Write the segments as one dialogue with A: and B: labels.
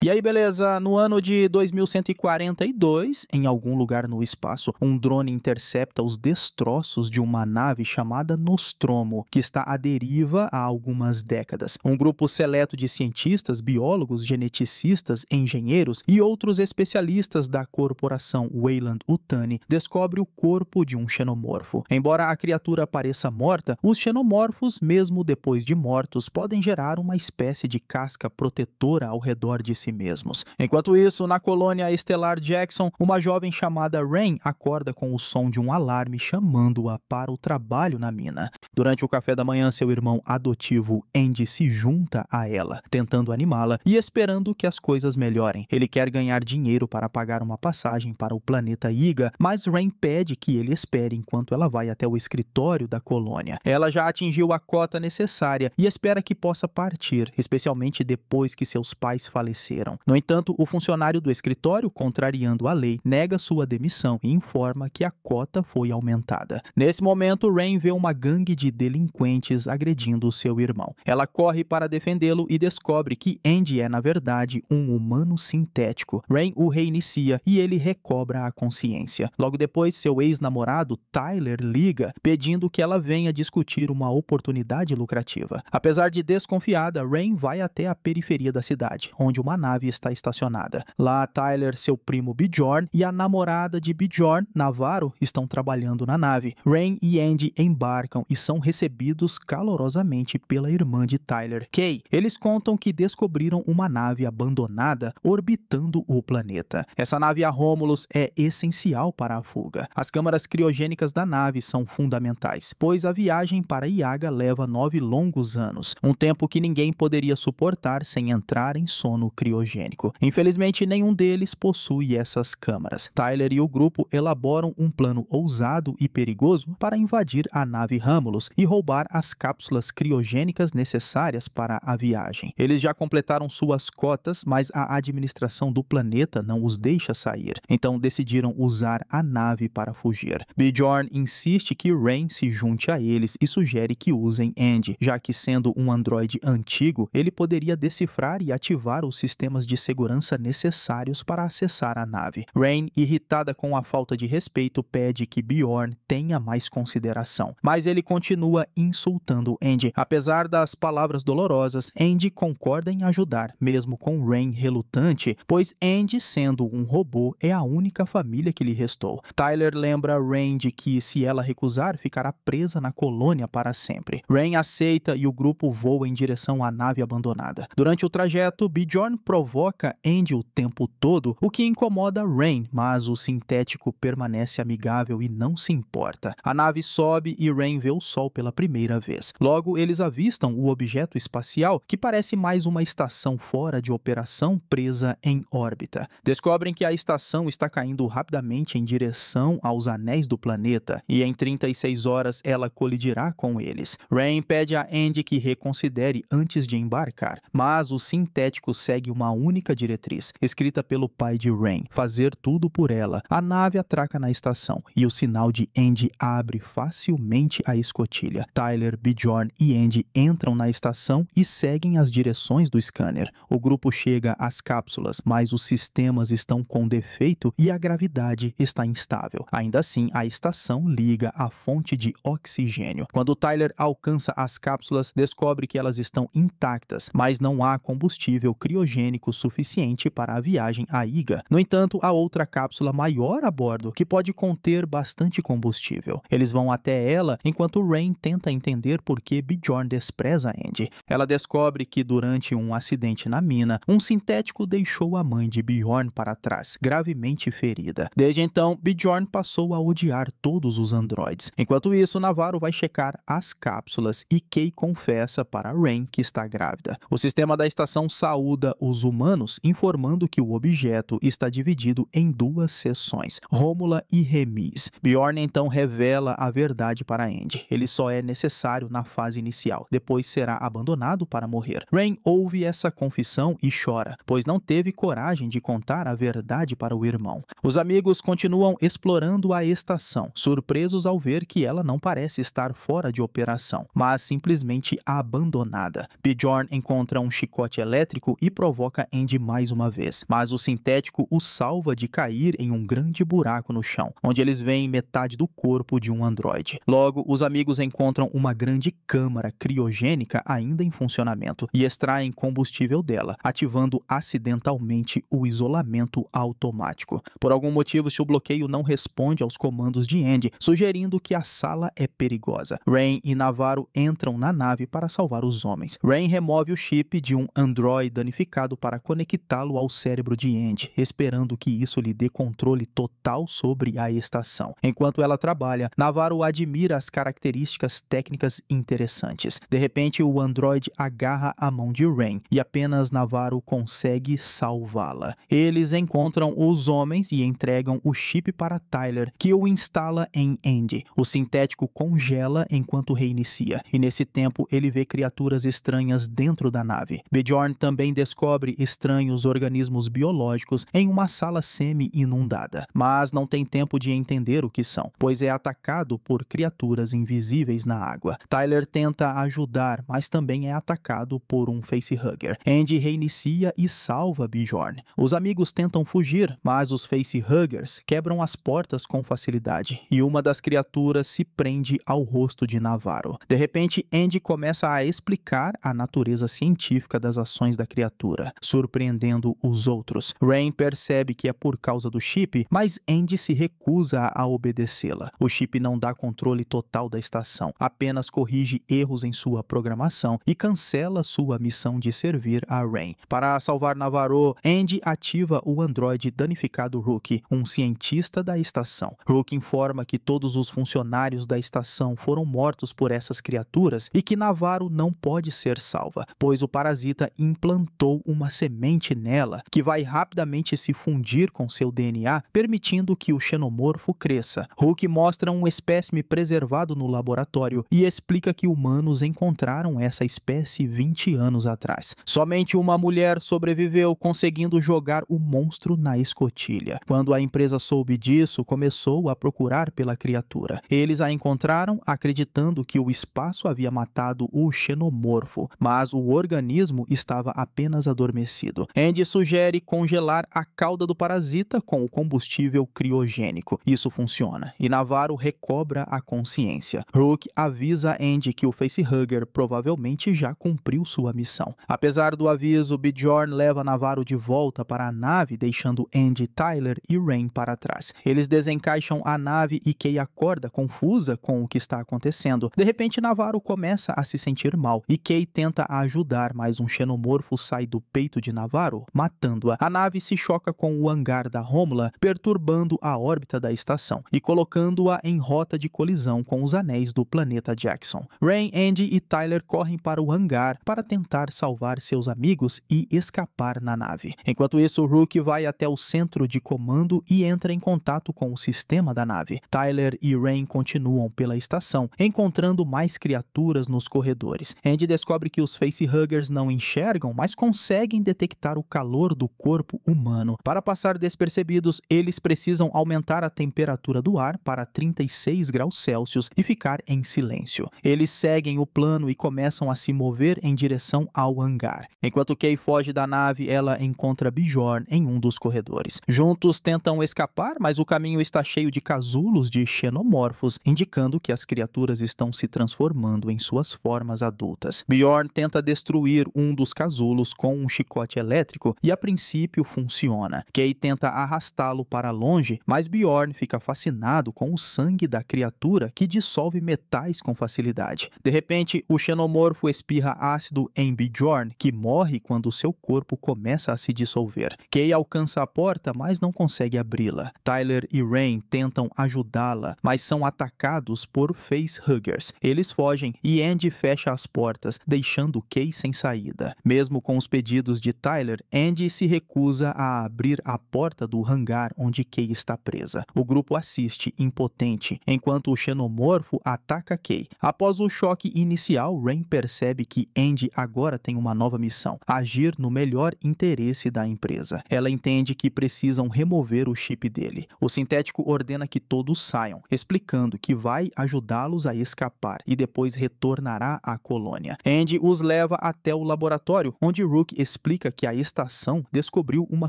A: E aí, beleza? No ano de 2142, em algum lugar no espaço, um drone intercepta os destroços de uma nave chamada Nostromo, que está à deriva há algumas décadas. Um grupo seleto de cientistas, biólogos, geneticistas, engenheiros e outros especialistas da corporação Weyland Utani descobre o corpo de um xenomorfo. Embora a criatura pareça morta, os xenomorfos, mesmo depois de mortos, podem gerar uma espécie de casca protetora ao redor de si si mesmos. Enquanto isso, na colônia estelar Jackson, uma jovem chamada Rain acorda com o som de um alarme chamando-a para o trabalho na mina. Durante o café da manhã, seu irmão adotivo Andy se junta a ela, tentando animá-la e esperando que as coisas melhorem. Ele quer ganhar dinheiro para pagar uma passagem para o planeta Iga, mas Rain pede que ele espere enquanto ela vai até o escritório da colônia. Ela já atingiu a cota necessária e espera que possa partir, especialmente depois que seus pais falecerem. No entanto, o funcionário do escritório, contrariando a lei, nega sua demissão e informa que a cota foi aumentada. Nesse momento, Rain vê uma gangue de delinquentes agredindo seu irmão. Ela corre para defendê-lo e descobre que Andy é, na verdade, um humano sintético. Rain o reinicia e ele recobra a consciência. Logo depois, seu ex-namorado, Tyler, liga, pedindo que ela venha discutir uma oportunidade lucrativa. Apesar de desconfiada, Rain vai até a periferia da cidade, onde uma nave nave está estacionada. Lá, Tyler, seu primo Bjorn e a namorada de Bjorn, Navarro, estão trabalhando na nave. Rain e Andy embarcam e são recebidos calorosamente pela irmã de Tyler, Kay. Eles contam que descobriram uma nave abandonada orbitando o planeta. Essa nave a Romulus é essencial para a fuga. As câmaras criogênicas da nave são fundamentais, pois a viagem para Iaga leva nove longos anos, um tempo que ninguém poderia suportar sem entrar em sono criogênico criogênico. Infelizmente, nenhum deles possui essas câmaras. Tyler e o grupo elaboram um plano ousado e perigoso para invadir a nave Ramulus e roubar as cápsulas criogênicas necessárias para a viagem. Eles já completaram suas cotas, mas a administração do planeta não os deixa sair, então decidiram usar a nave para fugir. Bjorn insiste que Rain se junte a eles e sugere que usem Andy, já que sendo um androide antigo, ele poderia decifrar e ativar o sistema sistemas de segurança necessários para acessar a nave. Rain, irritada com a falta de respeito, pede que Bjorn tenha mais consideração, mas ele continua insultando Andy. Apesar das palavras dolorosas, Andy concorda em ajudar, mesmo com Rain relutante, pois Andy, sendo um robô, é a única família que lhe restou. Tyler lembra Rain de que se ela recusar, ficará presa na colônia para sempre. Rain aceita e o grupo voa em direção à nave abandonada. Durante o trajeto, Bjorn propõe provoca Andy o tempo todo, o que incomoda Rain, mas o sintético permanece amigável e não se importa. A nave sobe e Rain vê o sol pela primeira vez. Logo, eles avistam o objeto espacial, que parece mais uma estação fora de operação presa em órbita. Descobrem que a estação está caindo rapidamente em direção aos anéis do planeta, e em 36 horas ela colidirá com eles. Rain pede a Andy que reconsidere antes de embarcar, mas o sintético segue uma uma única diretriz, escrita pelo pai de Rain: fazer tudo por ela. A nave atraca na estação e o sinal de Andy abre facilmente a escotilha. Tyler, Bjorn e Andy entram na estação e seguem as direções do scanner. O grupo chega às cápsulas, mas os sistemas estão com defeito e a gravidade está instável. Ainda assim, a estação liga a fonte de oxigênio. Quando Tyler alcança as cápsulas, descobre que elas estão intactas, mas não há combustível criogênico suficiente para a viagem à Iga. No entanto, há outra cápsula maior a bordo que pode conter bastante combustível. Eles vão até ela enquanto Rain tenta entender por que Bjorn despreza Andy. Ela descobre que durante um acidente na mina, um sintético deixou a mãe de Bjorn para trás, gravemente ferida. Desde então, Bjorn passou a odiar todos os androides. Enquanto isso, Navarro vai checar as cápsulas e Kay confessa para Rain que está grávida. O sistema da estação saúda os os humanos, informando que o objeto está dividido em duas seções, Rômula e Remis. Bjorn então revela a verdade para Andy. Ele só é necessário na fase inicial, depois será abandonado para morrer. Rain ouve essa confissão e chora, pois não teve coragem de contar a verdade para o irmão. Os amigos continuam explorando a estação, surpresos ao ver que ela não parece estar fora de operação, mas simplesmente abandonada. Bjorn encontra um chicote elétrico e provoca coloca Andy mais uma vez, mas o sintético o salva de cair em um grande buraco no chão, onde eles veem metade do corpo de um androide. Logo, os amigos encontram uma grande câmara criogênica ainda em funcionamento e extraem combustível dela, ativando acidentalmente o isolamento automático. Por algum motivo, seu bloqueio não responde aos comandos de Andy, sugerindo que a sala é perigosa. Rain e Navarro entram na nave para salvar os homens. Rain remove o chip de um androide danificado para conectá-lo ao cérebro de Andy, esperando que isso lhe dê controle total sobre a estação. Enquanto ela trabalha, Navarro admira as características técnicas interessantes. De repente, o androide agarra a mão de Rain e apenas Navarro consegue salvá-la. Eles encontram os homens e entregam o chip para Tyler, que o instala em Andy. O sintético congela enquanto reinicia, e nesse tempo ele vê criaturas estranhas dentro da nave. Bjorn também descobre sobre estranhos organismos biológicos em uma sala semi-inundada, mas não tem tempo de entender o que são, pois é atacado por criaturas invisíveis na água. Tyler tenta ajudar, mas também é atacado por um facehugger. Andy reinicia e salva Bjorn. Os amigos tentam fugir, mas os facehuggers quebram as portas com facilidade e uma das criaturas se prende ao rosto de Navarro. De repente, Andy começa a explicar a natureza científica das ações da criatura surpreendendo os outros. Rain percebe que é por causa do chip, mas Andy se recusa a obedecê-la. O chip não dá controle total da estação, apenas corrige erros em sua programação e cancela sua missão de servir a Rain. Para salvar Navarro, Andy ativa o androide danificado Rookie, um cientista da estação. Rookie informa que todos os funcionários da estação foram mortos por essas criaturas e que Navarro não pode ser salva, pois o parasita implantou uma semente nela que vai rapidamente se fundir com seu DNA, permitindo que o xenomorfo cresça. Hulk mostra um espécime preservado no laboratório e explica que humanos encontraram essa espécie 20 anos atrás. Somente uma mulher sobreviveu, conseguindo jogar o monstro na escotilha. Quando a empresa soube disso, começou a procurar pela criatura. Eles a encontraram acreditando que o espaço havia matado o xenomorfo, mas o organismo estava apenas adormecido adormecido. Andy sugere congelar a cauda do parasita com o combustível criogênico. Isso funciona, e Navarro recobra a consciência. Rook avisa Andy que o facehugger provavelmente já cumpriu sua missão. Apesar do aviso, Bjorn leva Navarro de volta para a nave, deixando Andy, Tyler e Rain para trás. Eles desencaixam a nave e Kay acorda confusa com o que está acontecendo. De repente, Navarro começa a se sentir mal e Kay tenta ajudar, mas um xenomorfo sai do peito peito de Navarro, matando-a. A nave se choca com o hangar da Rômula, perturbando a órbita da estação e colocando-a em rota de colisão com os anéis do planeta Jackson. Rain, Andy e Tyler correm para o hangar para tentar salvar seus amigos e escapar na nave. Enquanto isso, Rook vai até o centro de comando e entra em contato com o sistema da nave. Tyler e Rain continuam pela estação, encontrando mais criaturas nos corredores. Andy descobre que os facehuggers não enxergam, mas conseguem conseguem detectar o calor do corpo humano. Para passar despercebidos, eles precisam aumentar a temperatura do ar para 36 graus Celsius e ficar em silêncio. Eles seguem o plano e começam a se mover em direção ao hangar. Enquanto Kay foge da nave, ela encontra Bjorn em um dos corredores. Juntos tentam escapar, mas o caminho está cheio de casulos de xenomorfos, indicando que as criaturas estão se transformando em suas formas adultas. Bjorn tenta destruir um dos casulos com um chicote elétrico e a princípio funciona. Kay tenta arrastá-lo para longe, mas Bjorn fica fascinado com o sangue da criatura que dissolve metais com facilidade. De repente, o xenomorfo espirra ácido em Bjorn, que morre quando seu corpo começa a se dissolver. Kay alcança a porta, mas não consegue abri-la. Tyler e Rain tentam ajudá-la, mas são atacados por facehuggers. Eles fogem e Andy fecha as portas, deixando Kay sem saída. Mesmo com os pedidos pedidos de Tyler, Andy se recusa a abrir a porta do hangar onde Kay está presa. O grupo assiste, impotente, enquanto o xenomorfo ataca Kay. Após o choque inicial, Rain percebe que Andy agora tem uma nova missão, agir no melhor interesse da empresa. Ela entende que precisam remover o chip dele. O sintético ordena que todos saiam, explicando que vai ajudá-los a escapar e depois retornará à colônia. Andy os leva até o laboratório, onde Rook explica explica que a estação descobriu uma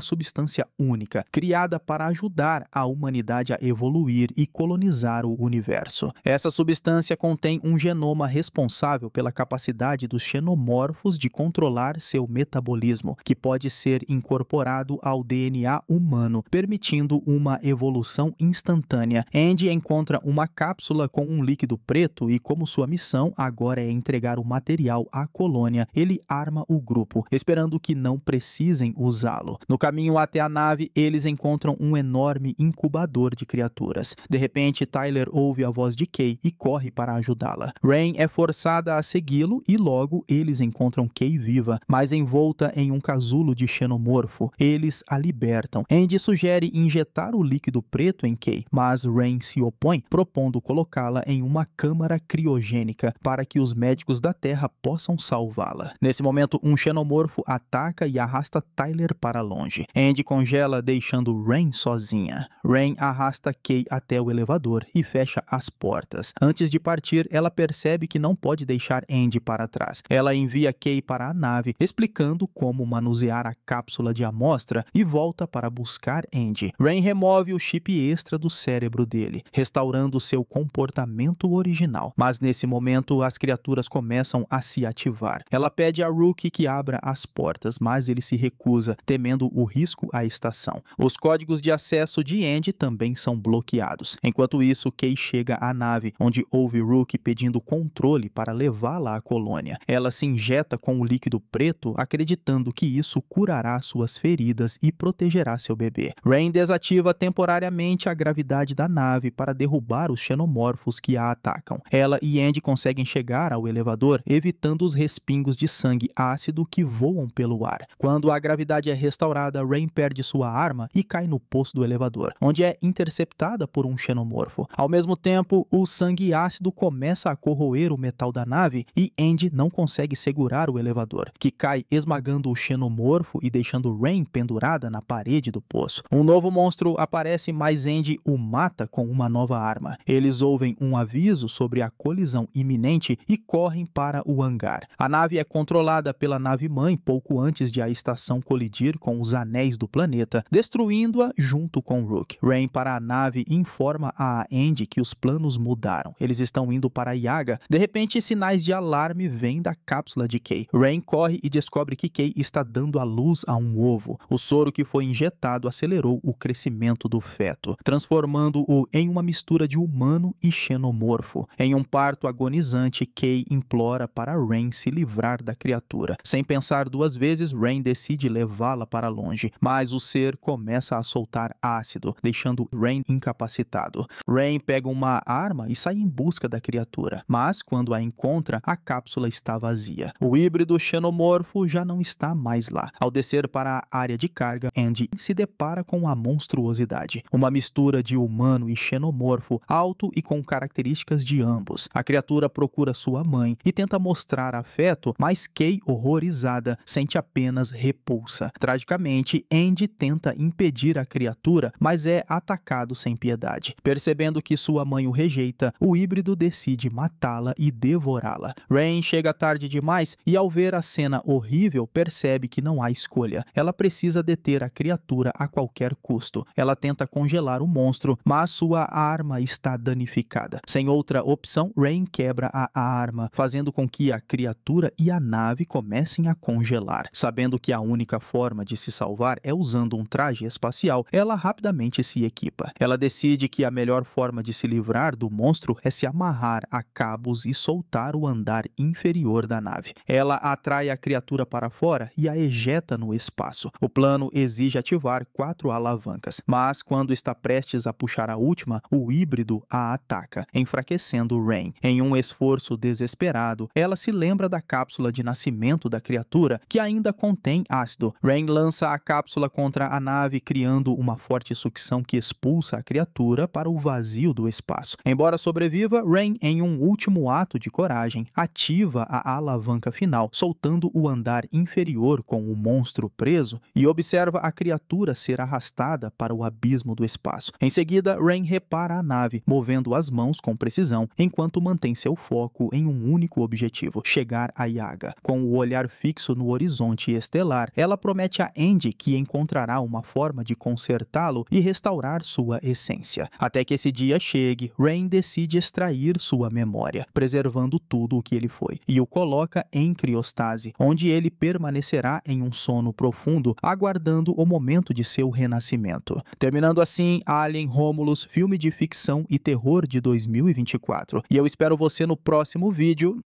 A: substância única, criada para ajudar a humanidade a evoluir e colonizar o universo. Essa substância contém um genoma responsável pela capacidade dos xenomorfos de controlar seu metabolismo, que pode ser incorporado ao DNA humano, permitindo uma evolução instantânea. Andy encontra uma cápsula com um líquido preto e, como sua missão agora é entregar o material à colônia, ele arma o grupo, esperando que não precisem usá-lo. No caminho até a nave, eles encontram um enorme incubador de criaturas. De repente, Tyler ouve a voz de Kay e corre para ajudá-la. Rain é forçada a segui-lo e logo eles encontram Kay viva, mas envolta em um casulo de xenomorfo. Eles a libertam. Andy sugere injetar o líquido preto em Kay, mas Rain se opõe, propondo colocá-la em uma câmara criogênica para que os médicos da Terra possam salvá-la. Nesse momento, um xenomorfo ataca e arrasta Tyler para longe. Andy congela, deixando Rain sozinha. Rain arrasta Kay até o elevador e fecha as portas. Antes de partir, ela percebe que não pode deixar Andy para trás. Ela envia Kay para a nave, explicando como manusear a cápsula de amostra e volta para buscar Andy. Rain remove o chip extra do cérebro dele, restaurando seu comportamento original. Mas nesse momento, as criaturas começam a se ativar. Ela pede a Rookie que abra as portas portas, mas ele se recusa, temendo o risco à estação. Os códigos de acesso de Andy também são bloqueados. Enquanto isso, Kay chega à nave, onde ouve Rook pedindo controle para levá-la à colônia. Ela se injeta com o líquido preto, acreditando que isso curará suas feridas e protegerá seu bebê. Rain desativa temporariamente a gravidade da nave para derrubar os xenomorfos que a atacam. Ela e Andy conseguem chegar ao elevador, evitando os respingos de sangue ácido que voam pelo pelo ar. Quando a gravidade é restaurada, Rain perde sua arma e cai no poço do elevador, onde é interceptada por um xenomorfo. Ao mesmo tempo, o sangue ácido começa a corroer o metal da nave e Andy não consegue segurar o elevador, que cai esmagando o xenomorfo e deixando Rain pendurada na parede do poço. Um novo monstro aparece, mas Andy o mata com uma nova arma. Eles ouvem um aviso sobre a colisão iminente e correm para o hangar. A nave é controlada pela nave-mãe pouco antes de a estação colidir com os anéis do planeta, destruindo-a junto com Rook. Rain para a nave informa a Andy que os planos mudaram. Eles estão indo para Yaga. De repente, sinais de alarme vêm da cápsula de Kay. Rain corre e descobre que Kay está dando a luz a um ovo. O soro que foi injetado acelerou o crescimento do feto, transformando-o em uma mistura de humano e xenomorfo. Em um parto agonizante, Kay implora para Rain se livrar da criatura. Sem pensar duas vezes, vezes, Rain decide levá-la para longe, mas o ser começa a soltar ácido, deixando Rain incapacitado. Rain pega uma arma e sai em busca da criatura, mas quando a encontra, a cápsula está vazia. O híbrido xenomorfo já não está mais lá. Ao descer para a área de carga, Andy se depara com a monstruosidade, uma mistura de humano e xenomorfo, alto e com características de ambos. A criatura procura sua mãe e tenta mostrar afeto, mas Kay, horrorizada, sente a apenas repulsa. Tragicamente, Andy tenta impedir a criatura, mas é atacado sem piedade. Percebendo que sua mãe o rejeita, o híbrido decide matá-la e devorá-la. Rain chega tarde demais e, ao ver a cena horrível, percebe que não há escolha. Ela precisa deter a criatura a qualquer custo. Ela tenta congelar o monstro, mas sua arma está danificada. Sem outra opção, Rain quebra a arma, fazendo com que a criatura e a nave comecem a congelar. Sabendo que a única forma de se salvar é usando um traje espacial, ela rapidamente se equipa. Ela decide que a melhor forma de se livrar do monstro é se amarrar a cabos e soltar o andar inferior da nave. Ela atrai a criatura para fora e a ejeta no espaço. O plano exige ativar quatro alavancas, mas quando está prestes a puxar a última, o híbrido a ataca, enfraquecendo Rain. Em um esforço desesperado, ela se lembra da cápsula de nascimento da criatura que a ainda contém ácido. Rain lança a cápsula contra a nave, criando uma forte sucção que expulsa a criatura para o vazio do espaço. Embora sobreviva, Rain, em um último ato de coragem, ativa a alavanca final, soltando o andar inferior com o monstro preso e observa a criatura ser arrastada para o abismo do espaço. Em seguida, Rain repara a nave, movendo as mãos com precisão, enquanto mantém seu foco em um único objetivo: chegar a Yaga. Com o olhar fixo no horizonte, horizonte estelar, ela promete a Andy que encontrará uma forma de consertá-lo e restaurar sua essência. Até que esse dia chegue, Rain decide extrair sua memória, preservando tudo o que ele foi, e o coloca em criostase, onde ele permanecerá em um sono profundo, aguardando o momento de seu renascimento. Terminando assim, Alien Romulus, filme de ficção e terror de 2024. E eu espero você no próximo vídeo.